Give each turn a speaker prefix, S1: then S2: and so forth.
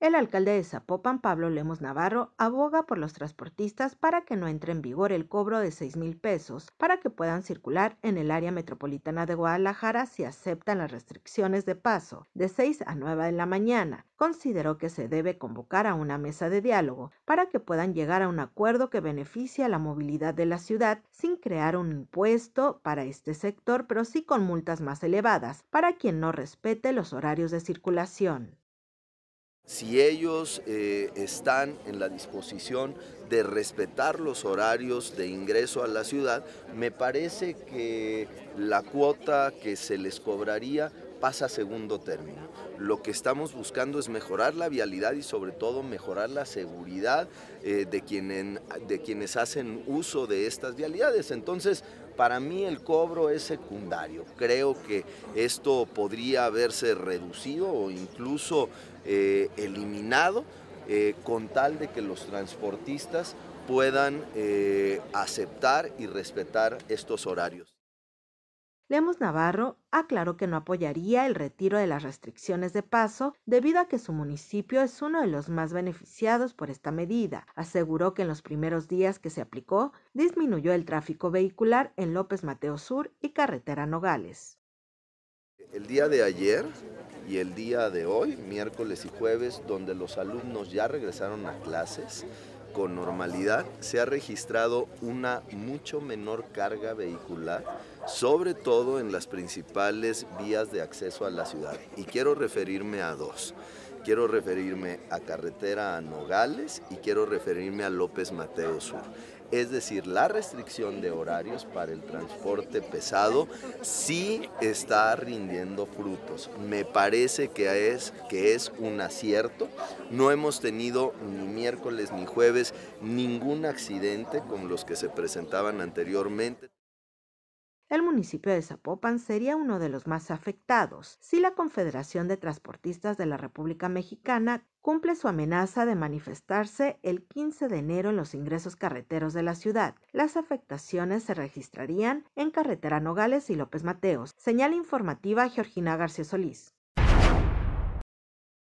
S1: El alcalde de Zapopan, Pablo Lemos Navarro, aboga por los transportistas para que no entre en vigor el cobro de seis mil pesos para que puedan circular en el área metropolitana de Guadalajara si aceptan las restricciones de paso de 6 a 9 de la mañana. Consideró que se debe convocar a una mesa de diálogo para que puedan llegar a un acuerdo que beneficie a la movilidad de la ciudad sin crear un impuesto para este sector, pero sí con multas más elevadas para quien no respete los horarios de circulación.
S2: Si ellos eh, están en la disposición de respetar los horarios de ingreso a la ciudad, me parece que la cuota que se les cobraría pasa segundo término. Lo que estamos buscando es mejorar la vialidad y sobre todo mejorar la seguridad eh, de, quienes hacen uso de estas vialidades. Entonces, para mí el cobro es secundario. Creo que esto podría haberse reducido o incluso eh, eliminado eh, con tal de que los transportistas puedan aceptar y respetar estos horarios.
S1: Lemos Navarro aclaró que no apoyaría el retiro de las restricciones de paso debido a que su municipio es uno de los más beneficiados por esta medida. Aseguró que en los primeros días que se aplicó disminuyó el tráfico vehicular en López Mateo Sur y Carretera Nogales.
S2: El día de ayer y el día de hoy, miércoles y jueves, donde los alumnos ya regresaron a clases, con normalidad, se ha registrado una mucho menor carga vehicular, sobre todo en las principales vías de acceso a la ciudad. Y quiero referirme a dos. Quiero referirme a carretera a Nogales y quiero referirme a López Mateo Sur es decir, la restricción de horarios para el transporte pesado sí está rindiendo frutos. Me parece que es, que es un acierto. No hemos tenido ni miércoles ni jueves ningún accidente como los que se presentaban anteriormente.
S1: El municipio de Zapopan sería uno de los más afectados si la Confederación de Transportistas de la República Mexicana cumple su amenaza de manifestarse el 15 de enero en los ingresos carreteros de la ciudad. Las afectaciones se registrarían en Carretera Nogales y López Mateos. Señal informativa Georgina García Solís.